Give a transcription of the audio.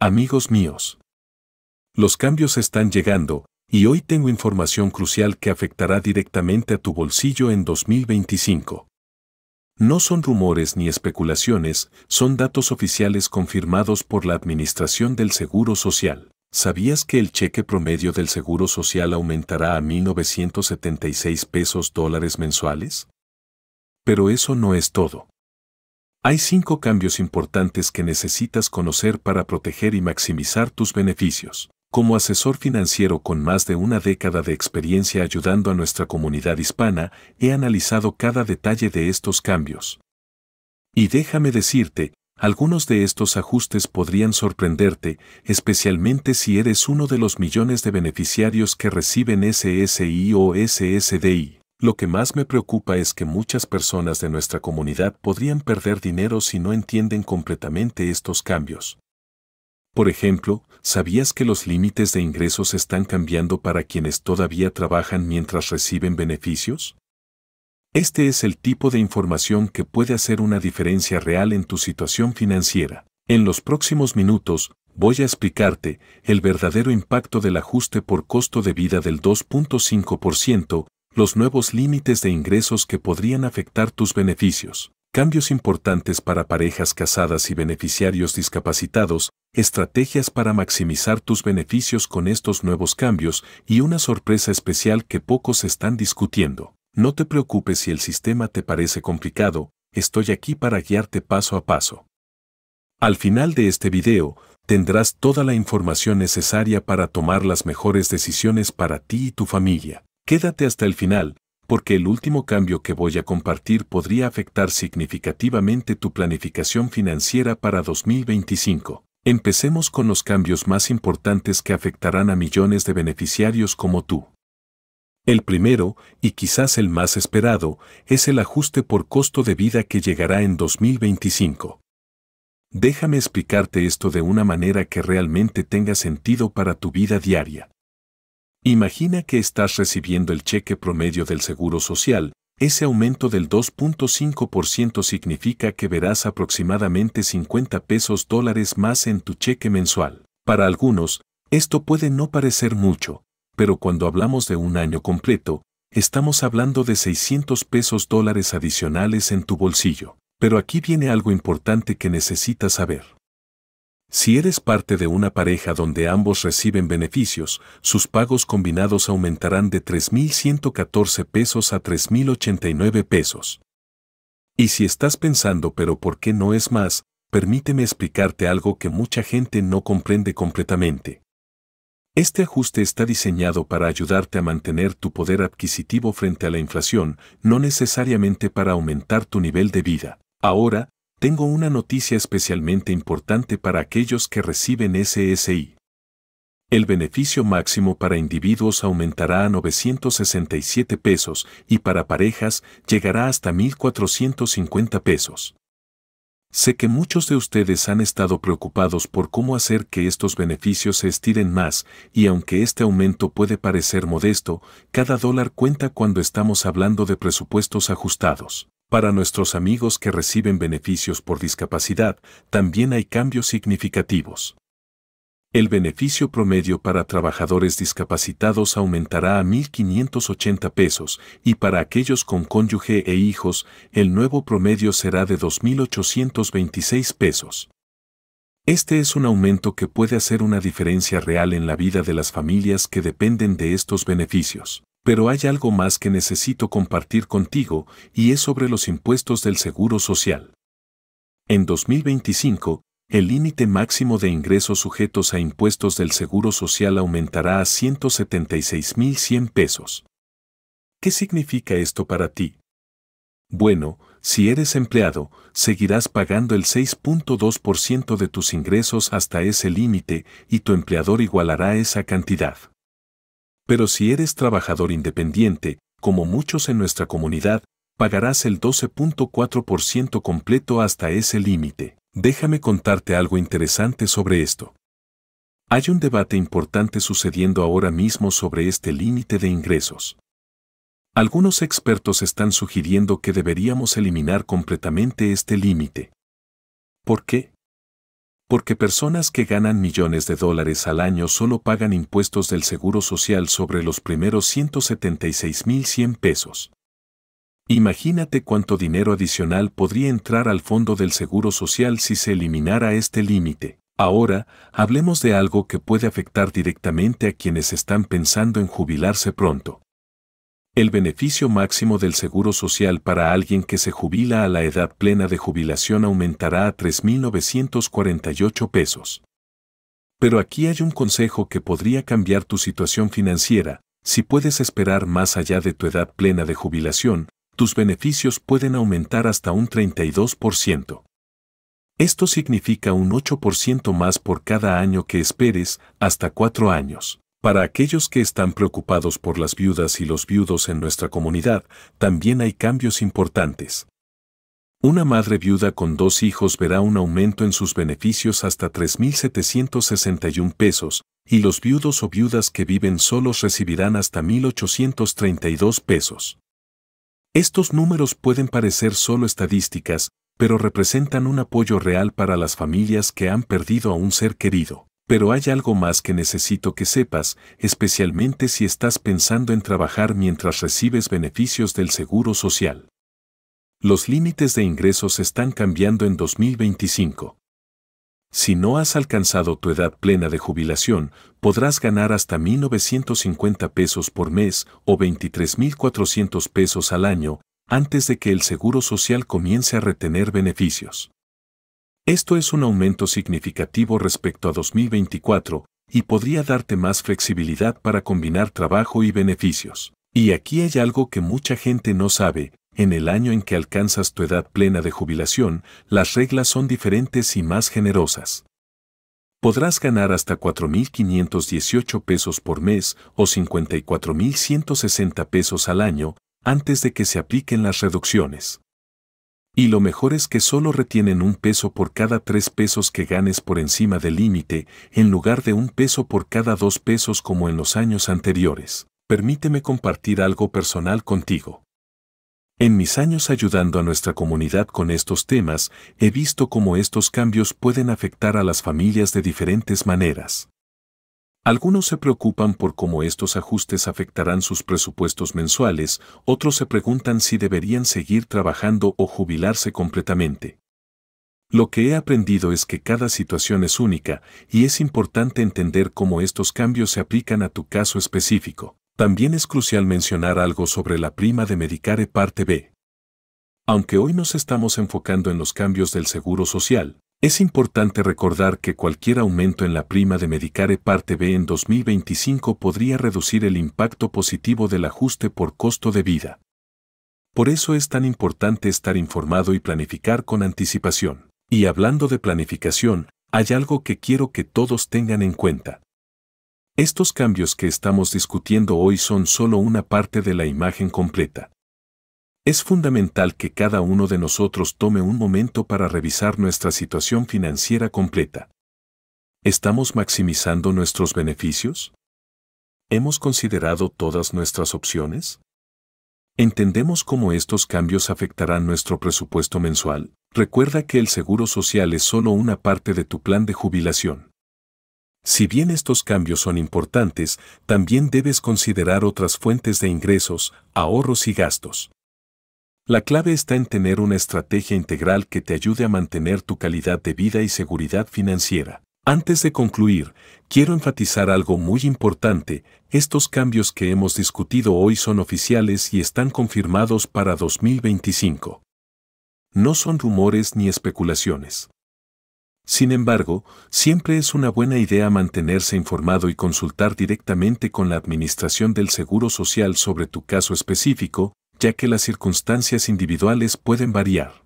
Amigos míos. Los cambios están llegando, y hoy tengo información crucial que afectará directamente a tu bolsillo en 2025. No son rumores ni especulaciones, son datos oficiales confirmados por la Administración del Seguro Social. ¿Sabías que el cheque promedio del Seguro Social aumentará a 1.976 pesos dólares mensuales? Pero eso no es todo. Hay cinco cambios importantes que necesitas conocer para proteger y maximizar tus beneficios. Como asesor financiero con más de una década de experiencia ayudando a nuestra comunidad hispana, he analizado cada detalle de estos cambios. Y déjame decirte, algunos de estos ajustes podrían sorprenderte, especialmente si eres uno de los millones de beneficiarios que reciben SSI o SSDI. Lo que más me preocupa es que muchas personas de nuestra comunidad podrían perder dinero si no entienden completamente estos cambios. Por ejemplo, ¿sabías que los límites de ingresos están cambiando para quienes todavía trabajan mientras reciben beneficios? Este es el tipo de información que puede hacer una diferencia real en tu situación financiera. En los próximos minutos, voy a explicarte el verdadero impacto del ajuste por costo de vida del 2.5% los nuevos límites de ingresos que podrían afectar tus beneficios, cambios importantes para parejas casadas y beneficiarios discapacitados, estrategias para maximizar tus beneficios con estos nuevos cambios y una sorpresa especial que pocos están discutiendo. No te preocupes si el sistema te parece complicado, estoy aquí para guiarte paso a paso. Al final de este video, tendrás toda la información necesaria para tomar las mejores decisiones para ti y tu familia. Quédate hasta el final, porque el último cambio que voy a compartir podría afectar significativamente tu planificación financiera para 2025. Empecemos con los cambios más importantes que afectarán a millones de beneficiarios como tú. El primero, y quizás el más esperado, es el ajuste por costo de vida que llegará en 2025. Déjame explicarte esto de una manera que realmente tenga sentido para tu vida diaria. Imagina que estás recibiendo el cheque promedio del Seguro Social, ese aumento del 2.5% significa que verás aproximadamente 50 pesos dólares más en tu cheque mensual. Para algunos, esto puede no parecer mucho, pero cuando hablamos de un año completo, estamos hablando de 600 pesos dólares adicionales en tu bolsillo. Pero aquí viene algo importante que necesitas saber. Si eres parte de una pareja donde ambos reciben beneficios, sus pagos combinados aumentarán de 3.114 pesos a 3.089 pesos. Y si estás pensando pero ¿por qué no es más? Permíteme explicarte algo que mucha gente no comprende completamente. Este ajuste está diseñado para ayudarte a mantener tu poder adquisitivo frente a la inflación, no necesariamente para aumentar tu nivel de vida. Ahora, tengo una noticia especialmente importante para aquellos que reciben SSI. El beneficio máximo para individuos aumentará a 967 pesos y para parejas llegará hasta 1.450 pesos. Sé que muchos de ustedes han estado preocupados por cómo hacer que estos beneficios se estiren más, y aunque este aumento puede parecer modesto, cada dólar cuenta cuando estamos hablando de presupuestos ajustados. Para nuestros amigos que reciben beneficios por discapacidad, también hay cambios significativos. El beneficio promedio para trabajadores discapacitados aumentará a 1.580 pesos y para aquellos con cónyuge e hijos, el nuevo promedio será de 2.826 pesos. Este es un aumento que puede hacer una diferencia real en la vida de las familias que dependen de estos beneficios pero hay algo más que necesito compartir contigo y es sobre los impuestos del Seguro Social. En 2025, el límite máximo de ingresos sujetos a impuestos del Seguro Social aumentará a 176.100 pesos. ¿Qué significa esto para ti? Bueno, si eres empleado, seguirás pagando el 6.2% de tus ingresos hasta ese límite y tu empleador igualará esa cantidad pero si eres trabajador independiente, como muchos en nuestra comunidad, pagarás el 12.4% completo hasta ese límite. Déjame contarte algo interesante sobre esto. Hay un debate importante sucediendo ahora mismo sobre este límite de ingresos. Algunos expertos están sugiriendo que deberíamos eliminar completamente este límite. ¿Por qué? porque personas que ganan millones de dólares al año solo pagan impuestos del Seguro Social sobre los primeros 176.100 pesos. Imagínate cuánto dinero adicional podría entrar al fondo del Seguro Social si se eliminara este límite. Ahora, hablemos de algo que puede afectar directamente a quienes están pensando en jubilarse pronto. El beneficio máximo del Seguro Social para alguien que se jubila a la edad plena de jubilación aumentará a 3.948 pesos. Pero aquí hay un consejo que podría cambiar tu situación financiera. Si puedes esperar más allá de tu edad plena de jubilación, tus beneficios pueden aumentar hasta un 32%. Esto significa un 8% más por cada año que esperes, hasta cuatro años. Para aquellos que están preocupados por las viudas y los viudos en nuestra comunidad, también hay cambios importantes. Una madre viuda con dos hijos verá un aumento en sus beneficios hasta 3.761 pesos, y los viudos o viudas que viven solos recibirán hasta 1.832 pesos. Estos números pueden parecer solo estadísticas, pero representan un apoyo real para las familias que han perdido a un ser querido. Pero hay algo más que necesito que sepas, especialmente si estás pensando en trabajar mientras recibes beneficios del Seguro Social. Los límites de ingresos están cambiando en 2025. Si no has alcanzado tu edad plena de jubilación, podrás ganar hasta 1.950 pesos por mes o 23.400 pesos al año antes de que el Seguro Social comience a retener beneficios. Esto es un aumento significativo respecto a 2024 y podría darte más flexibilidad para combinar trabajo y beneficios. Y aquí hay algo que mucha gente no sabe, en el año en que alcanzas tu edad plena de jubilación, las reglas son diferentes y más generosas. Podrás ganar hasta 4.518 pesos por mes o 54.160 pesos al año antes de que se apliquen las reducciones. Y lo mejor es que solo retienen un peso por cada tres pesos que ganes por encima del límite, en lugar de un peso por cada dos pesos como en los años anteriores. Permíteme compartir algo personal contigo. En mis años ayudando a nuestra comunidad con estos temas, he visto cómo estos cambios pueden afectar a las familias de diferentes maneras. Algunos se preocupan por cómo estos ajustes afectarán sus presupuestos mensuales, otros se preguntan si deberían seguir trabajando o jubilarse completamente. Lo que he aprendido es que cada situación es única y es importante entender cómo estos cambios se aplican a tu caso específico. También es crucial mencionar algo sobre la prima de Medicare Parte B. Aunque hoy nos estamos enfocando en los cambios del Seguro Social, es importante recordar que cualquier aumento en la prima de Medicare Parte B en 2025 podría reducir el impacto positivo del ajuste por costo de vida. Por eso es tan importante estar informado y planificar con anticipación. Y hablando de planificación, hay algo que quiero que todos tengan en cuenta. Estos cambios que estamos discutiendo hoy son solo una parte de la imagen completa. Es fundamental que cada uno de nosotros tome un momento para revisar nuestra situación financiera completa. ¿Estamos maximizando nuestros beneficios? ¿Hemos considerado todas nuestras opciones? ¿Entendemos cómo estos cambios afectarán nuestro presupuesto mensual? Recuerda que el seguro social es solo una parte de tu plan de jubilación. Si bien estos cambios son importantes, también debes considerar otras fuentes de ingresos, ahorros y gastos. La clave está en tener una estrategia integral que te ayude a mantener tu calidad de vida y seguridad financiera. Antes de concluir, quiero enfatizar algo muy importante, estos cambios que hemos discutido hoy son oficiales y están confirmados para 2025. No son rumores ni especulaciones. Sin embargo, siempre es una buena idea mantenerse informado y consultar directamente con la Administración del Seguro Social sobre tu caso específico, ya que las circunstancias individuales pueden variar.